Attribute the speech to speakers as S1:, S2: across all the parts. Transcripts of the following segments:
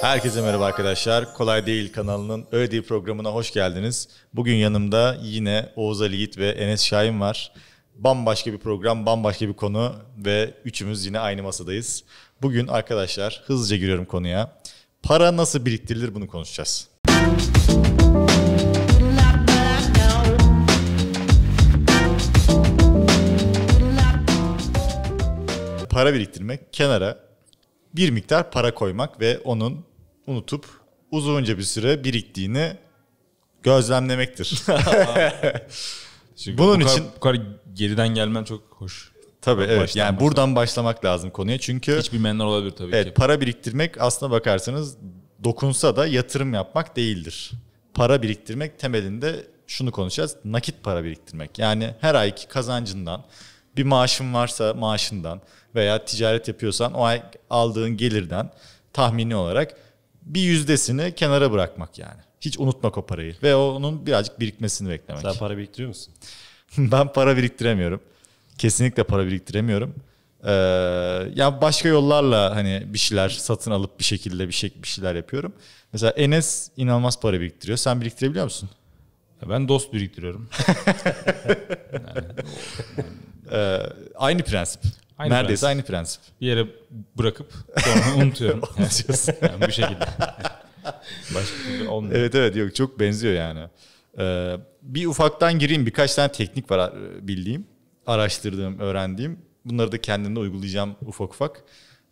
S1: Herkese merhaba arkadaşlar. Kolay Değil kanalının ÖDİ programına hoş geldiniz. Bugün yanımda yine Oğuz Ali Yiğit ve Enes Şahin var. Bambaşka bir program, bambaşka bir konu ve üçümüz yine aynı masadayız. Bugün arkadaşlar hızlıca giriyorum konuya. Para nasıl biriktirilir bunu konuşacağız. Para biriktirmek kenara bir miktar para koymak ve onun unutup uzunca bir süre biriktiğini gözlemlemektir. Çünkü Bunun bu kadar, için bu kadar geriden gelmen çok hoş. Tabii evet. Baştan yani başlamak. buradan başlamak lazım konuya. Çünkü hiçbir bilmeyenler olabilir tabii evet, ki. para biriktirmek aslına bakarsanız dokunsa da yatırım yapmak değildir. Para biriktirmek temelinde şunu konuşacağız. Nakit para biriktirmek. Yani her ayki kazancından bir maaşın varsa maaşından veya ticaret yapıyorsan o ay aldığın gelirden tahmini olarak bir yüzdesini kenara bırakmak yani. Hiç unutmak o parayı ve onun birazcık birikmesini beklemek. Sen para biriktiriyor musun? ben para biriktiremiyorum. Kesinlikle para biriktiremiyorum. Ee, ya yani başka yollarla hani bir şeyler satın alıp bir şekilde bir şey bir şeyler yapıyorum. Mesela Enes inanılmaz para biriktiriyor. Sen biriktirebiliyor musun?
S2: Ben dost biriktiriyorum. yani, ee, aynı prensip. Aynı Neredeyse prensip. aynı prensip. Bir yere bırakıp sonra unutuyorum.
S1: yani, bu şekilde. Başka türlü olmuyor. Evet evet yok çok benziyor yani. Ee, bir ufaktan gireyim birkaç tane teknik var e, bildiğim. Araştırdığım, öğrendiğim. Bunları da kendimde uygulayacağım ufak ufak.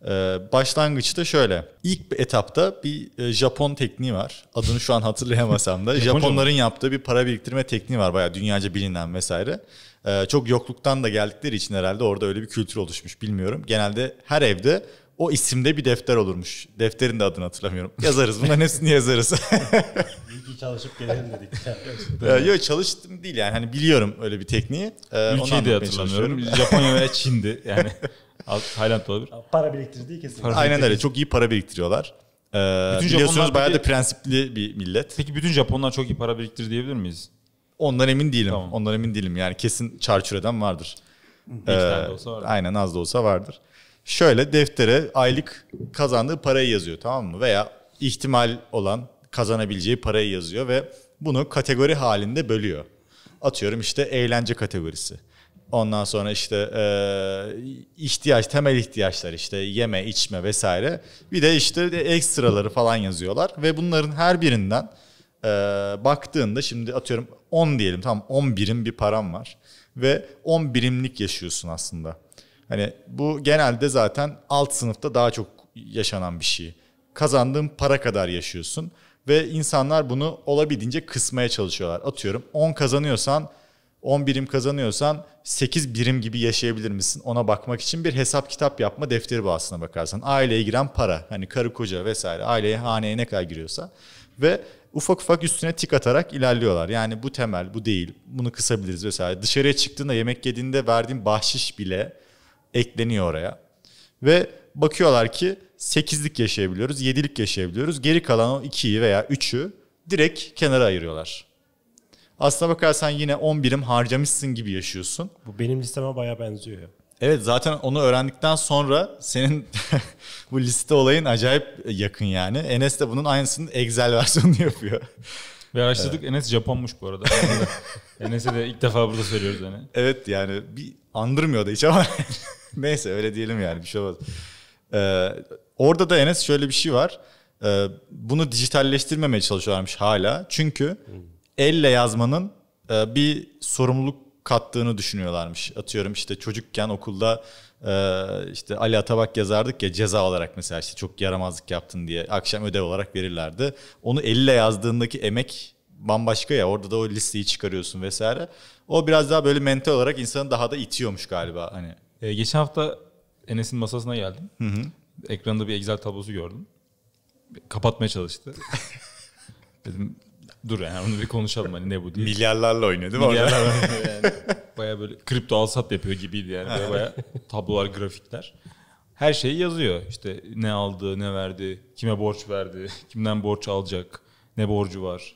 S1: Ee, başlangıçta şöyle. İlk etapta bir e, Japon tekniği var. Adını şu an hatırlayamasam da. Japonların yaptığı bir para biriktirme tekniği var. Bayağı dünyaca bilinen vesaire. Ee, çok yokluktan da geldikleri için herhalde orada öyle bir kültür oluşmuş bilmiyorum. Genelde her evde o isimde bir defter olurmuş. Defterin de adını hatırlamıyorum. Yazarız. Bunların hepsini yazarız.
S3: İyi ki çalışıp gelelim dedik. Ee, yok çalıştım değil yani. Hani biliyorum öyle bir tekniği. Ee, Ülkeyi de hatırlamıyorum. Japonya veya Çin'di yani. Tayland olabilir. Para biriktirdiği kesin. Para Aynen öyle. Çok
S1: iyi para biriktiriyorlar. Ee, bütün biliyorsunuz Japonlar bayağı da prensipli bir millet. Peki bütün Japonlar çok iyi para biriktir diyebilir miyiz? Ondan emin değilim. Tamam. Ondan emin değilim. Yani kesin çarçureden vardır. Ee, olsa vardır. Aynen az da olsa vardır. Şöyle deftere aylık kazandığı parayı yazıyor tamam mı? Veya ihtimal olan kazanabileceği parayı yazıyor ve bunu kategori halinde bölüyor. Atıyorum işte eğlence kategorisi. Ondan sonra işte e, ihtiyaç, temel ihtiyaçlar işte yeme, içme vesaire. Bir de işte de ekstraları falan yazıyorlar ve bunların her birinden e, baktığında şimdi atıyorum 10 diyelim tam 10 birim bir param var ve 10 birimlik yaşıyorsun aslında. Hani bu genelde zaten alt sınıfta daha çok yaşanan bir şey. Kazandığın para kadar yaşıyorsun ve insanlar bunu olabildiğince kısmaya çalışıyorlar. Atıyorum 10 kazanıyorsan 10 birim kazanıyorsan 8 birim gibi yaşayabilir misin? Ona bakmak için bir hesap kitap yapma defteri bu aslına bakarsan. Aileye giren para hani karı koca vesaire aileye haneye ne kadar giriyorsa ve ufak ufak üstüne tik atarak ilerliyorlar. Yani bu temel, bu değil, bunu kısabiliriz vesaire. Dışarıya çıktığında yemek yediğinde verdiğin bahşiş bile ekleniyor oraya. Ve bakıyorlar ki 8'lik yaşayabiliyoruz, 7'lik yaşayabiliyoruz. Geri kalan o 2'yi veya 3'ü direkt kenara ayırıyorlar. Aslına bakarsan yine 10 birim harcamışsın gibi yaşıyorsun. Bu benim listeme baya benziyor. Evet zaten onu öğrendikten sonra senin bu liste olayın acayip yakın yani. Enes de bunun aynısını Excel versiyonunu yapıyor. Ve araştırdık evet. Enes Japonmuş bu arada. Enes'e de ilk defa burada söylüyoruz hani. Evet yani bir andırmıyor da hiç ama neyse öyle diyelim yani bir şey olmaz. Ee, orada da Enes şöyle bir şey var. Ee, bunu dijitalleştirmemeye çalışıyorlarmış hala. Çünkü hmm elle yazmanın e, bir sorumluluk kattığını düşünüyorlarmış. Atıyorum işte çocukken okulda e, işte Ali Atabak yazardık ya ceza olarak mesela işte çok yaramazlık yaptın diye akşam ödev olarak verirlerdi. Onu elle yazdığındaki emek bambaşka ya orada da o listeyi çıkarıyorsun vesaire. O biraz daha böyle mental olarak insanı daha da itiyormuş galiba
S2: hani. E, geçen hafta Enes'in masasına geldim. Hı hı. Ekranda bir Excel tablosu gördüm. Kapatmaya çalıştı. Dedim Dur yani onu bir konuşalım hani ne bu diye. Milyarlarla oynuyor değil mi Milyarlarla oynuyor yani. Baya böyle kripto alsat yapıyor gibiydi yani. Baya, baya tablolar, grafikler. Her şeyi yazıyor. İşte ne aldı, ne verdi, kime borç verdi, kimden borç alacak, ne borcu var.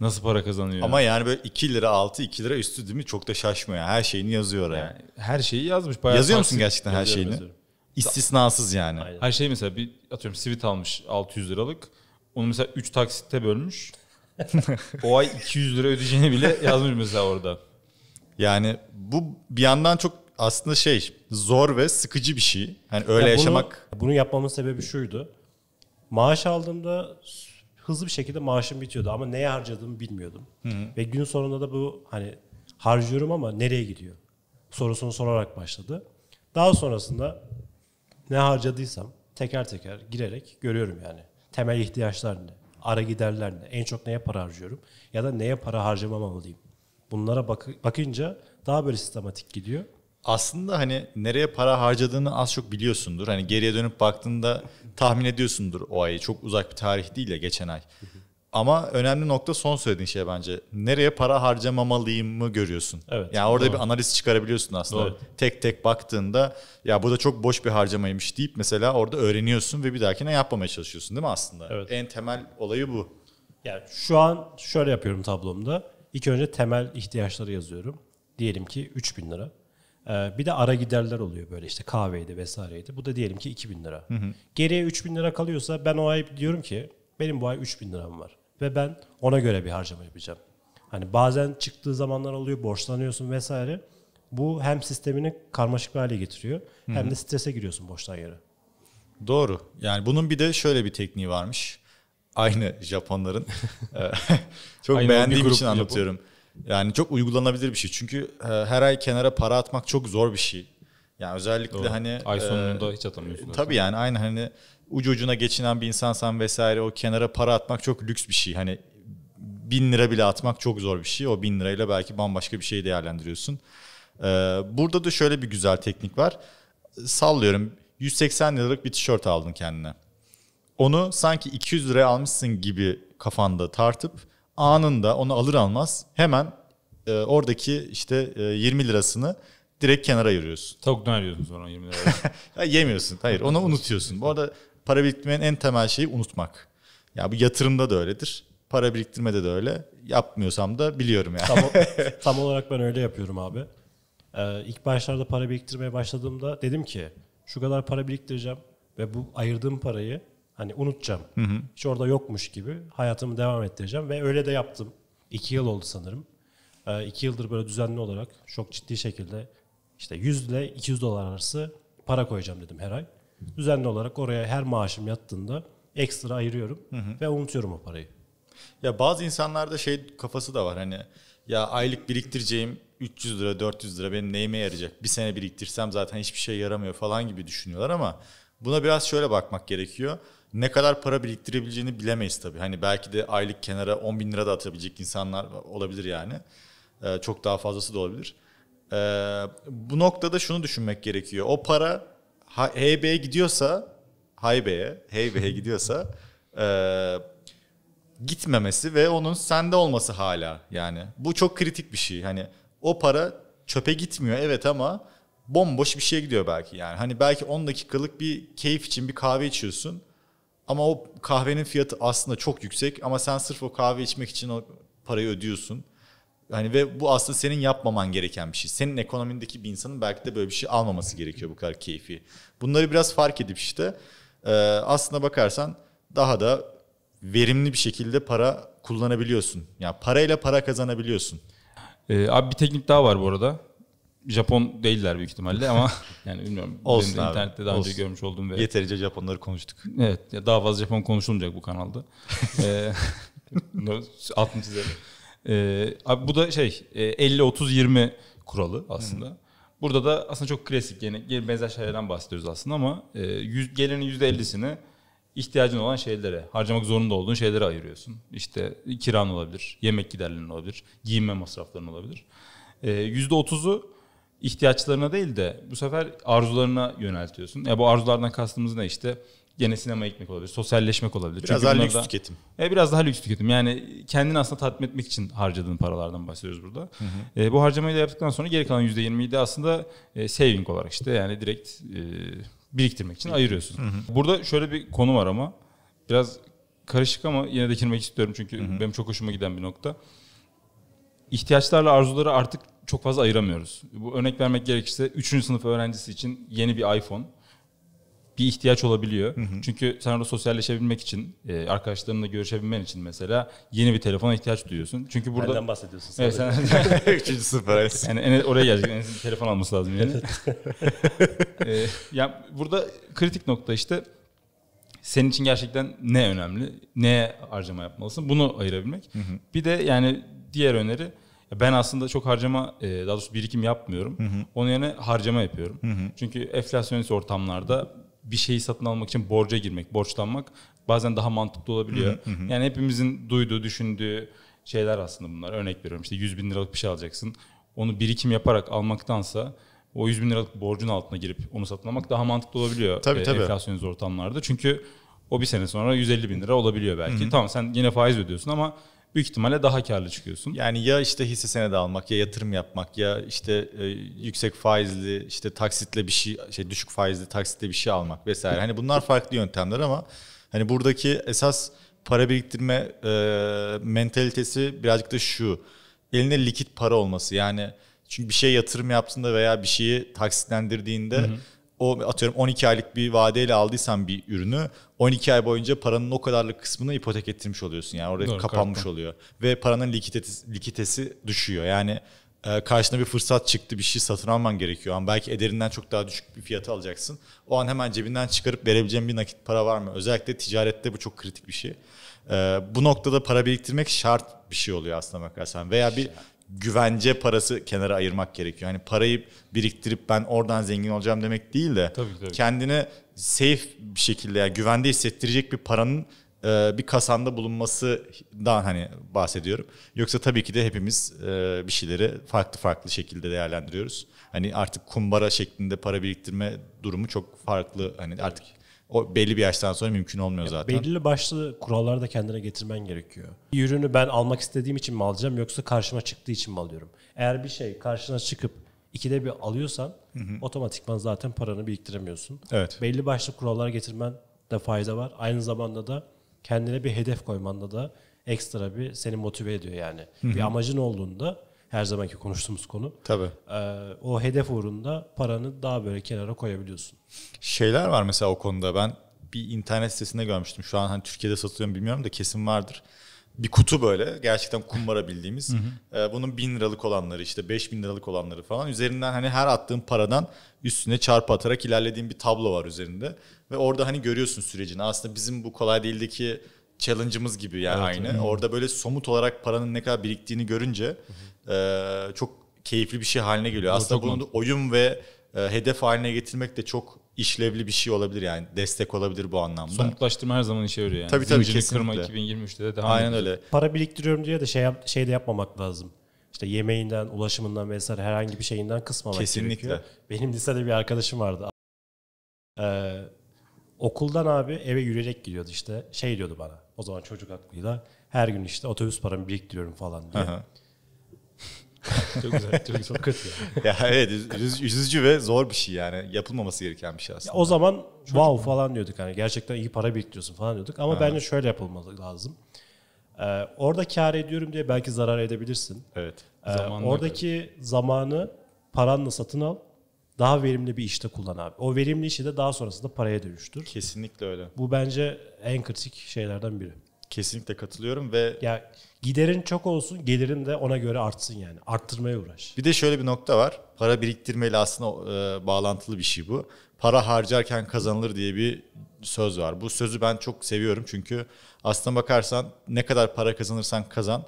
S2: Nasıl para kazanıyor? Ama yani böyle 2 lira altı 2 lira üstü değil mi? Çok da şaşmıyor. Her şeyini yazıyor oraya. Yani her şeyi yazmış. Bayağı Yazıyor musun gerçekten her Yazıyorum, şeyini? yazıyorum. İstisnasız yani. Aynen. Her şey mesela bir atıyorum sivit almış 600 liralık. Onu mesela 3 taksitte bölmüş o ay 200
S3: lira ödeyeceğini bile yazmış mesela orada.
S1: Yani bu bir yandan çok aslında şey zor ve sıkıcı bir şey. Hani öyle ya bunu, yaşamak.
S3: Bunu yapmamın sebebi şuydu. Maaş aldığımda hızlı bir şekilde maaşım bitiyordu ama neye harcadığımı bilmiyordum. Hı hı. Ve gün sonunda da bu hani harcıyorum ama nereye gidiyor sorusunu sorarak başladı. Daha sonrasında ne harcadıysam teker teker girerek görüyorum yani temel ihtiyaçlar ne ara giderler en çok neye para harcıyorum ya da neye para harcamamalıyım. Bunlara bak bakınca daha böyle sistematik gidiyor. Aslında
S1: hani nereye para harcadığını az çok biliyorsundur. Hani geriye dönüp baktığında tahmin ediyorsundur o ayı. Çok uzak bir tarih değil ya geçen ay. Ama önemli nokta son söylediğin şey bence. Nereye para harcamamalıyım mı görüyorsun. Evet. Yani orada doğru. bir analiz çıkarabiliyorsun aslında. Doğru. Tek tek baktığında ya bu da çok boş bir harcamaymış deyip mesela orada öğreniyorsun ve bir dahakine yapmamaya
S3: çalışıyorsun değil mi aslında? Evet.
S1: En temel olayı bu. Yani
S3: şu an şöyle yapıyorum tablomda. İlk önce temel ihtiyaçları yazıyorum. Diyelim ki 3000 lira. Ee, bir de ara giderler oluyor böyle işte kahveydi vesaireydi. Bu da diyelim ki 2000 lira. Hı hı. Geriye 3000 lira kalıyorsa ben o ay diyorum ki benim bu ay 3000 liram var ve ben ona göre bir harcama yapacağım. Hani bazen çıktığı zamanlar oluyor, borçlanıyorsun vesaire. Bu hem sistemini karmaşık bir hale getiriyor Hı-hı. hem de strese giriyorsun borçtan yere. Doğru. Yani bunun bir de
S1: şöyle bir tekniği varmış. Aynı Japonların. çok Aynı beğendiğim için anlatıyorum. Japon. Yani çok uygulanabilir bir şey. Çünkü her ay kenara para atmak çok zor bir şey. Yani özellikle Doğru. hani ay e, sonunda e, hiç atamıyorsun. Tabii aslında. yani aynı hani ucu ucuna geçinen bir insansan vesaire o kenara para atmak çok lüks bir şey. Hani bin lira bile atmak çok zor bir şey. O bin lirayla belki bambaşka bir şey değerlendiriyorsun. Ee, burada da şöyle bir güzel teknik var. Sallıyorum 180 liralık bir tişört aldın kendine. Onu sanki 200 liraya almışsın gibi kafanda tartıp anında onu alır almaz hemen e, oradaki işte e, 20 lirasını direkt kenara yürüyorsun.
S2: Tavuk döner yiyorsun sonra 20 lira.
S1: yemiyorsun. Hayır onu unutuyorsun. Bu arada para biriktirmenin en temel şeyi unutmak. Ya bu yatırımda da öyledir. Para biriktirmede de öyle. Yapmıyorsam da biliyorum yani.
S3: Tam, tam olarak ben öyle yapıyorum abi. Ee, ilk başlarda para biriktirmeye başladığımda dedim ki şu kadar para biriktireceğim ve bu ayırdığım parayı hani unutacağım. Hı hı. Hiç orada yokmuş gibi hayatımı devam ettireceğim ve öyle de yaptım. İki yıl oldu sanırım. Ee, iki yıldır böyle düzenli olarak çok ciddi şekilde işte 100 ile 200 dolar arası para koyacağım dedim her ay. Düzenli olarak oraya her maaşım yattığında ekstra ayırıyorum hı hı. ve unutuyorum o parayı.
S1: Ya bazı insanlarda şey kafası da var hani ya aylık biriktireceğim 300 lira 400 lira benim neyime yarayacak? Bir sene biriktirsem zaten hiçbir şey yaramıyor falan gibi düşünüyorlar ama buna biraz şöyle bakmak gerekiyor. Ne kadar para biriktirebileceğini bilemeyiz tabii. Hani belki de aylık kenara 10 bin lira da atabilecek insanlar olabilir yani. Ee, çok daha fazlası da olabilir. Ee, bu noktada şunu düşünmek gerekiyor. O para HB'ye gidiyorsa, HB'ye, HB'ye gidiyorsa e, gitmemesi ve onun sende olması hala yani. Bu çok kritik bir şey. Hani o para çöpe gitmiyor evet ama bomboş bir şeye gidiyor belki yani. Hani belki 10 dakikalık bir keyif için bir kahve içiyorsun. Ama o kahvenin fiyatı aslında çok yüksek ama sen sırf o kahve içmek için o parayı ödüyorsun. Hani ve bu aslında senin yapmaman gereken bir şey. Senin ekonomindeki bir insanın belki de böyle bir şey almaması gerekiyor bu kadar keyfi. Bunları biraz fark edip işte e, aslına bakarsan daha da verimli bir şekilde para kullanabiliyorsun. Ya yani parayla para
S2: kazanabiliyorsun. Ee, abi bir teknik daha var bu arada. Japon değiller büyük ihtimalle ama yani bilmiyorum. Olsun benim abi. internette daha Olsun. önce görmüş olduğum ve yeterince Japonları konuştuk. Evet, ya daha fazla Japon konuşulmayacak bu kanalda. ee, altını çizelim. Ee, abi bu da şey 50-30-20 e, kuralı aslında. Hı. Burada da aslında çok klasik yine benzer şeylerden bahsediyoruz aslında ama e, yüz, gelirin %50'sini ihtiyacın olan şeylere, harcamak zorunda olduğun şeylere ayırıyorsun. İşte kiran olabilir, yemek giderlerin olabilir, giyinme masrafların olabilir. E, %30'u ihtiyaçlarına değil de bu sefer arzularına yöneltiyorsun. Ya bu arzulardan kastımız ne işte? Gene sinema gitmek olabilir, sosyalleşmek olabilir. Biraz Çünkü daha lüks da, tüketim. E, biraz daha lüks tüketim. Yani kendini aslında tatmin etmek için harcadığın paralardan bahsediyoruz burada. Hı hı. E, bu harcamayı da yaptıktan sonra geri kalan %20'yi de aslında e, saving olarak işte yani direkt e, biriktirmek için ayırıyorsun. Hı hı. Burada şöyle bir konu var ama biraz karışık ama yine de girmek istiyorum çünkü hı hı. benim çok hoşuma giden bir nokta. İhtiyaçlarla arzuları artık çok fazla ayıramıyoruz. Bu örnek vermek gerekirse 3. sınıf öğrencisi için yeni bir iPhone bir ihtiyaç olabiliyor. Hı hı. Çünkü sen orada sosyalleşebilmek için, e, arkadaşlarınla görüşebilmen için mesela yeni bir telefona ihtiyaç duyuyorsun. Çünkü burada... Benden bahsediyorsun Evet, sen... Üçüncü sıfır. Yani en, oraya gelecek. En, telefon alması lazım yani. e, yani burada kritik nokta işte senin için gerçekten ne önemli, neye harcama yapmalısın bunu ayırabilmek. Hı hı. Bir de yani diğer öneri ben aslında çok harcama e, daha doğrusu birikim yapmıyorum. Hı hı. Onun yerine harcama yapıyorum. Hı hı. Çünkü enflasyonist ortamlarda bir şeyi satın almak için borca girmek, borçlanmak bazen daha mantıklı olabiliyor. Hı hı Yani hepimizin duyduğu, düşündüğü şeyler aslında bunlar. Örnek veriyorum işte 100 bin liralık bir şey alacaksın. Onu birikim yaparak almaktansa o 100 bin liralık borcun altına girip onu satın almak daha mantıklı olabiliyor. Tabii e, tabii. Enflasyonist ortamlarda. Çünkü o bir sene sonra 150 bin lira olabiliyor belki. Hı hı. Tamam sen yine faiz ödüyorsun ama büyük ihtimalle daha karlı çıkıyorsun. Yani ya işte hisse senedi almak ya yatırım yapmak ya işte e, yüksek faizli işte
S1: taksitle bir şey şey düşük faizli taksitle bir şey almak vesaire. Hani bunlar farklı yöntemler ama hani buradaki esas para biriktirme e, mentalitesi birazcık da şu. Eline likit para olması yani çünkü bir şey yatırım yaptığında veya bir şeyi taksitlendirdiğinde hı hı o atıyorum 12 aylık bir vadeyle aldıysan bir ürünü 12 ay boyunca paranın o kadarlık kısmını ipotek ettirmiş oluyorsun. Yani orada Doğru, kapanmış kartman. oluyor. Ve paranın likiditesi, likiditesi düşüyor. Yani e, karşına bir fırsat çıktı bir şey satın alman gerekiyor. Ama belki ederinden çok daha düşük bir fiyatı alacaksın. O an hemen cebinden çıkarıp verebileceğin bir nakit para var mı? Özellikle ticarette bu çok kritik bir şey. E, bu noktada para biriktirmek şart bir şey oluyor aslında bakarsan. Veya bir güvence parası kenara ayırmak gerekiyor. Hani parayı biriktirip ben oradan zengin olacağım demek değil de tabii, tabii. kendine safe bir şekilde yani güvende hissettirecek bir paranın e, bir kasanda bulunması daha hani bahsediyorum. Yoksa tabii ki de hepimiz e, bir şeyleri farklı farklı şekilde değerlendiriyoruz. Hani artık kumbara şeklinde para biriktirme durumu çok farklı. Hani evet. artık o belli bir yaştan sonra mümkün olmuyor zaten.
S3: Belirli başlı kuralları da kendine getirmen gerekiyor. Bir ürünü ben almak istediğim için mi alacağım yoksa karşıma çıktığı için mi alıyorum? Eğer bir şey karşına çıkıp ikide bir alıyorsan hı hı. otomatikman zaten paranı biriktiremiyorsun. Evet. Belli başlı kurallar getirmen de fayda var. Aynı zamanda da kendine bir hedef koymanda da ekstra bir seni motive ediyor yani. Hı hı. Bir amacın olduğunda her zamanki konuştuğumuz konu. Tabii. Ee, o hedef uğrunda paranı daha böyle kenara koyabiliyorsun.
S1: Şeyler var mesela o konuda. Ben bir internet sitesinde görmüştüm. Şu an hani Türkiye'de satılıyor bilmiyorum da kesin vardır bir kutu böyle gerçekten kumbara bildiğimiz. Hı ee, bunun bin liralık olanları işte beş bin liralık olanları falan. Üzerinden hani her attığın paradan üstüne çarpı atarak ilerlediğim bir tablo var üzerinde. Ve orada hani görüyorsun sürecini. Aslında bizim bu kolay değildi ki challenge'ımız gibi yani evet, aynı. Hı. Orada böyle somut olarak paranın ne kadar biriktiğini görünce hı hı e, çok keyifli bir şey haline geliyor. Aslında bunu oyun ve e, hedef haline getirmek de çok işlevli bir şey olabilir yani destek olabilir bu anlamda.
S3: Somutlaştırma her zaman işe yarıyor yani. Tabii tabii Zinciri kesinlikle. kırma 2023'te de devam Aynen öyle. Para biriktiriyorum diye de şey, şey de yapmamak lazım. İşte yemeğinden, ulaşımından vesaire herhangi bir şeyinden kısmamak kesinlikle. gerekiyor. Benim lisede bir arkadaşım vardı. Ee, okuldan abi eve yürüyerek gidiyordu işte. Şey diyordu bana o zaman çocuk aklıyla her gün işte otobüs paramı biriktiriyorum falan diye. Aha. çok güzel. Çok güzel. kötü yani. ya evet üzücü ve zor bir şey yani. Yapılmaması gereken
S1: bir şey aslında. Ya o zaman Çocuk wow mu?
S3: falan diyorduk hani gerçekten iyi para biriktiriyorsun falan diyorduk. Ama ha. bence şöyle yapılmalı lazım. Ee, orada kar ediyorum diye belki zarar edebilirsin. Evet. Ee, oradaki göre. zamanı paranla satın al. Daha verimli bir işte kullan abi. O verimli işi de daha sonrasında paraya dönüştür. Kesinlikle öyle. Bu bence en kritik şeylerden biri. Kesinlikle katılıyorum ve ya giderin çok olsun, gelirin de ona göre artsın yani. Arttırmaya uğraş.
S1: Bir de şöyle bir nokta var. Para biriktirmeyle aslında e, bağlantılı bir şey bu. Para harcarken kazanılır diye bir söz var. Bu sözü ben çok seviyorum çünkü aslına bakarsan ne kadar para kazanırsan kazan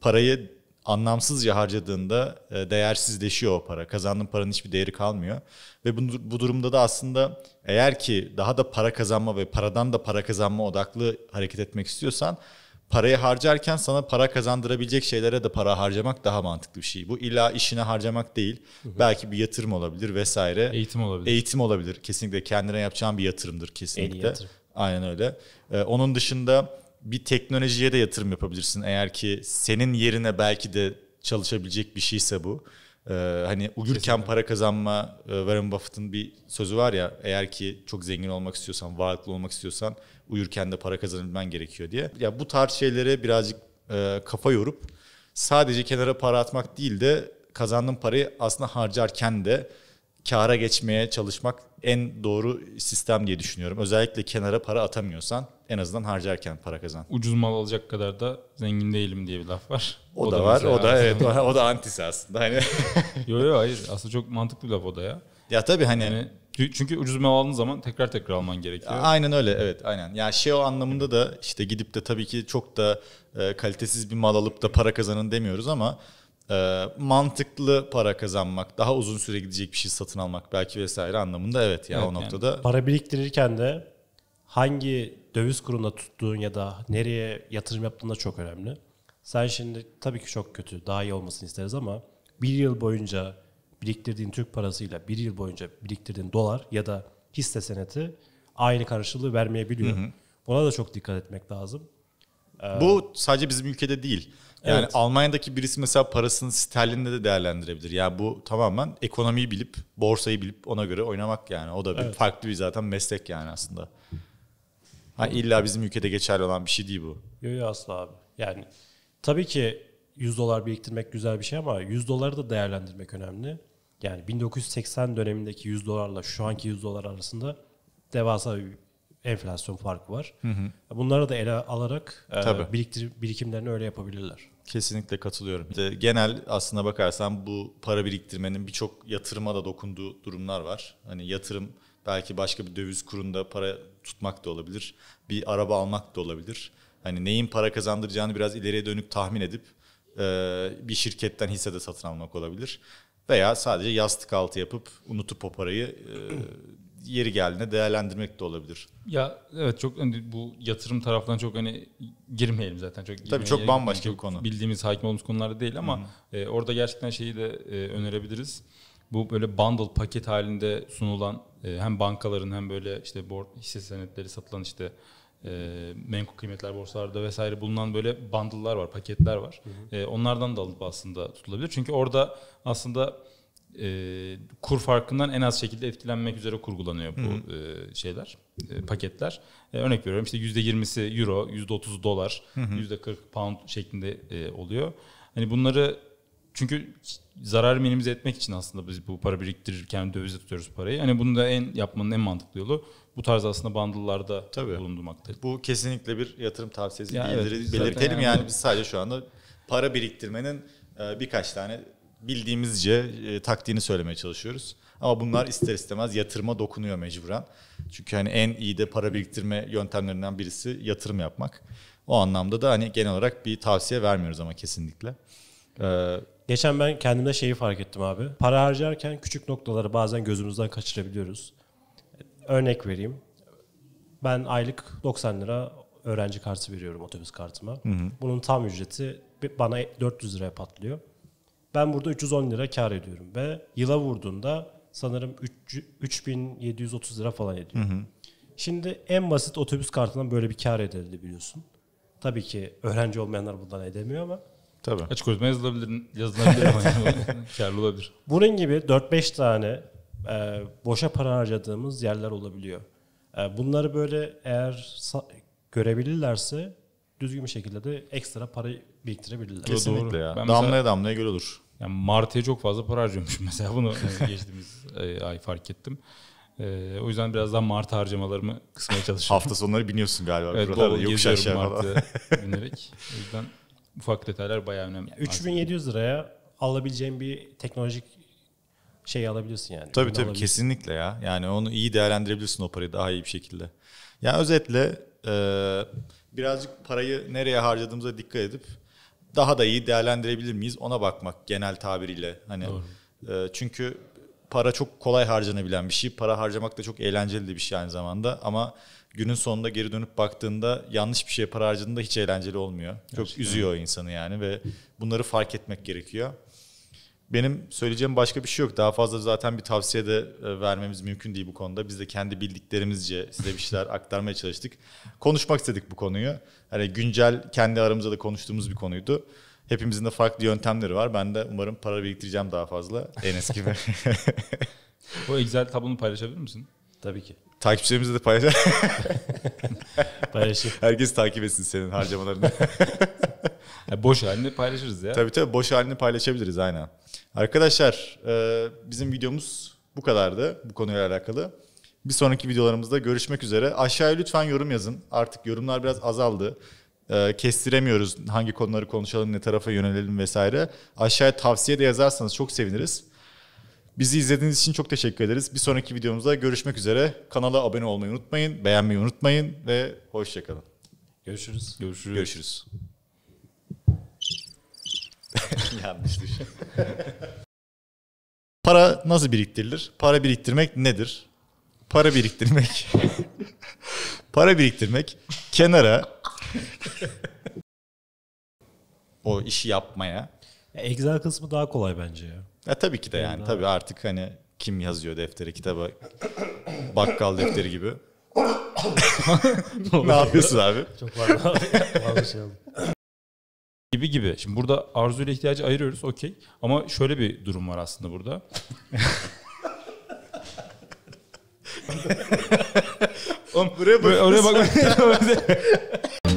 S1: parayı anlamsızca harcadığında e, değersizleşiyor o para. Kazandığın paranın hiçbir değeri kalmıyor. Ve bu, bu durumda da aslında eğer ki daha da para kazanma ve paradan da para kazanma odaklı hareket etmek istiyorsan parayı harcarken sana para kazandırabilecek şeylere de para harcamak daha mantıklı bir şey. Bu illa işine harcamak değil. Hı hı. Belki bir yatırım olabilir vesaire. Eğitim olabilir. Eğitim olabilir. Kesinlikle kendine yapacağın bir yatırımdır kesinlikle. En iyi yatırım. Aynen öyle. Ee, onun dışında bir teknolojiye de yatırım yapabilirsin. Eğer ki senin yerine belki de çalışabilecek bir şeyse bu. Ee, hani uyurken Kesinlikle. para kazanma e, Warren Buffett'ın bir sözü var ya eğer ki çok zengin olmak istiyorsan, varlıklı olmak istiyorsan uyurken de para kazanabilmen gerekiyor diye. Ya bu tarz şeylere birazcık e, kafa yorup sadece kenara para atmak değil de kazandığın parayı aslında harcarken de kâra geçmeye çalışmak en doğru sistem diye düşünüyorum. Özellikle kenara para atamıyorsan en
S2: azından harcarken para kazan. Ucuz mal alacak kadar da zengin değilim diye bir laf var. O, o da, da var. O da evet. o da antisi aslında. Hani Yo yo hayır. Aslında çok mantıklı bir laf o da ya. Ya tabii hani yani çünkü ucuz mal aldığın zaman tekrar tekrar alman gerekiyor. Aynen öyle evet aynen. Ya yani şey o
S1: anlamında da işte gidip de tabii ki çok da e, kalitesiz bir mal alıp da para kazanın demiyoruz ama e, mantıklı para kazanmak, daha uzun süre gidecek bir şey satın almak belki vesaire anlamında evet ya evet, o noktada. Yani.
S3: Para biriktirirken de hangi döviz kurunda tuttuğun ya da nereye yatırım yaptığın da çok önemli. Sen şimdi tabii ki çok kötü, daha iyi olmasını isteriz ama bir yıl boyunca biriktirdiğin Türk parasıyla bir yıl boyunca biriktirdiğin dolar ya da hisse seneti aynı karşılığı vermeyebiliyor. Hı hı. Buna da çok dikkat etmek lazım.
S1: Ee, Bu sadece bizim ülkede değil. Yani evet. Almanya'daki birisi mesela parasını sterlinde de değerlendirebilir. Yani bu tamamen ekonomiyi bilip, borsayı bilip ona göre oynamak yani. O da bir evet. farklı bir zaten meslek yani aslında. Ha, illa bizim ülkede geçerli olan bir şey değil bu.
S3: Yok yok asla abi. Yani tabii ki 100 dolar biriktirmek güzel bir şey ama 100 doları da değerlendirmek önemli. Yani 1980 dönemindeki 100 dolarla şu anki 100 dolar arasında devasa bir enflasyon farkı var. Hı hı. Bunları da ele alarak e, biriktir, birikimlerini öyle yapabilirler. Kesinlikle katılıyorum.
S1: İşte genel aslına bakarsan bu para biriktirmenin birçok yatırıma da dokunduğu durumlar var. Hani yatırım Belki başka bir döviz kurunda para tutmak da olabilir. Bir araba almak da olabilir. Hani neyin para kazandıracağını biraz ileriye dönük tahmin edip e, bir şirketten hisse de satın almak olabilir. Veya sadece yastık altı yapıp unutup o parayı e, yeri geldiğinde değerlendirmek de olabilir.
S2: Ya evet çok hani bu yatırım taraftan çok hani girmeyelim zaten çok. Tabii çok bambaşka hani bir konu. Bildiğimiz hakim olduğumuz konular değil ama e, orada gerçekten şeyi de e, önerebiliriz. Bu böyle bundle paket halinde sunulan ee, hem bankaların hem böyle işte bor, hisse senetleri satılan işte e, menkul kıymetler borsalarda vesaire bulunan böyle bundle'lar var, paketler var. Hı hı. E, onlardan da alıp aslında tutulabilir. Çünkü orada aslında e, kur farkından en az şekilde etkilenmek üzere kurgulanıyor bu hı hı. E, şeyler, e, paketler. E, örnek veriyorum işte %20'si euro, %30'u dolar, %40 pound şeklinde e, oluyor. Hani bunları çünkü zarar minimize etmek için aslında biz bu para biriktirirken dövizde tutuyoruz parayı. Hani bunu da en yapmanın en mantıklı yolu bu tarz aslında bandıllarda Tabii. bulundurmaktır. Bu kesinlikle bir yatırım tavsiyesi yani evet, belirtelim. Yani, yani biz sadece şu anda para biriktirmenin
S1: e, birkaç tane bildiğimizce e, taktiğini söylemeye çalışıyoruz. Ama bunlar ister istemez yatırıma dokunuyor mecburen. Çünkü hani en iyi de para biriktirme yöntemlerinden birisi yatırım yapmak. O anlamda da hani genel olarak bir tavsiye vermiyoruz ama kesinlikle.
S3: Ee, Geçen ben kendimde şeyi fark ettim abi. Para harcarken küçük noktaları bazen gözümüzden kaçırabiliyoruz. Örnek vereyim. Ben aylık 90 lira öğrenci kartı veriyorum otobüs kartıma. Hı hı. Bunun tam ücreti bana 400 liraya patlıyor. Ben burada 310 lira kar ediyorum ve yıla vurduğunda sanırım 3, 3730 lira falan ediyor. Hı hı. Şimdi en basit otobüs kartından böyle bir kar biliyorsun. Tabii ki öğrenci olmayanlar bundan edemiyor ama Tabii. Açık öğretmen yazılabilir, yazılabilir ama yani. karlı olabilir. Bunun gibi 4-5 tane e, boşa para harcadığımız yerler olabiliyor. E, bunları böyle eğer görebilirlerse düzgün bir şekilde de ekstra para biriktirebilirler. Kesinlikle Doğru. ya. Ben damlaya mesela,
S2: damlaya göl olur. Yani Mart'ya çok fazla para harcıyormuşum mesela bunu e, geçtiğimiz e, ay fark ettim. Ee, o yüzden biraz daha Mart harcamalarımı kısmaya çalışıyorum. Hafta sonları biniyorsun galiba. Evet, doğru, yokuş aşağı Mart'ı binerek. O yüzden ufak detaylar bayağı önemli.
S3: Yani 3700 liraya alabileceğin bir teknolojik şey alabiliyorsun yani. Tabii tabii kesinlikle
S1: ya. Yani onu iyi değerlendirebilirsin o parayı daha iyi bir şekilde. Yani özetle e, birazcık parayı nereye harcadığımıza dikkat edip daha da iyi değerlendirebilir miyiz ona bakmak genel tabiriyle. Hani Doğru. E, çünkü para çok kolay harcanabilen bir şey. Para harcamak da çok eğlenceli de bir şey aynı zamanda ama günün sonunda geri dönüp baktığında yanlış bir şeye para harcadığında hiç eğlenceli olmuyor. Gerçekten. Çok üzüyor insanı yani ve bunları fark etmek gerekiyor. Benim söyleyeceğim başka bir şey yok. Daha fazla zaten bir tavsiye de e, vermemiz mümkün değil bu konuda. Biz de kendi bildiklerimizce size bir şeyler aktarmaya çalıştık. Konuşmak istedik bu konuyu. Hani güncel kendi aramızda da konuştuğumuz bir konuydu. Hepimizin de farklı yöntemleri var. Ben de umarım para biriktireceğim daha fazla. Enes gibi. Bu Excel tablonu
S2: paylaşabilir misin? Tabii ki.
S1: Takipçilerimizle de paylaş. Paylaşır. Herkes takip etsin senin harcamalarını. yani boş halini paylaşırız ya. Tabii tabii boş halini paylaşabiliriz aynen. Arkadaşlar e, bizim videomuz bu kadardı bu konuyla alakalı. Bir sonraki videolarımızda görüşmek üzere. Aşağıya lütfen yorum yazın. Artık yorumlar biraz azaldı. Ee, kestiremiyoruz. Hangi konuları konuşalım, ne tarafa yönelelim vesaire. Aşağıya tavsiye de yazarsanız çok seviniriz. Bizi izlediğiniz için çok teşekkür ederiz. Bir sonraki videomuzda görüşmek üzere. Kanala abone olmayı unutmayın, beğenmeyi unutmayın ve hoşçakalın.
S3: Görüşürüz. Görüşürüz. Görüşürüz.
S1: Yanlış düşün. Para nasıl biriktirilir? Para biriktirmek nedir? Para biriktirmek. para biriktirmek kenara o işi yapmaya. Ya,
S3: Excel kısmı daha kolay bence ya.
S1: Ya tabii ki de yani. Daha... Tabii artık hani kim yazıyor defteri kitaba
S2: bakkal defteri gibi.
S3: ne yapıyorsun abi? Çok fazla. Vallahi şey oldu.
S2: gibi gibi. Şimdi burada arzu ile ihtiyacı ayırıyoruz okey. Ama şöyle bir durum var aslında burada. Oğlum, buraya, buraya bak.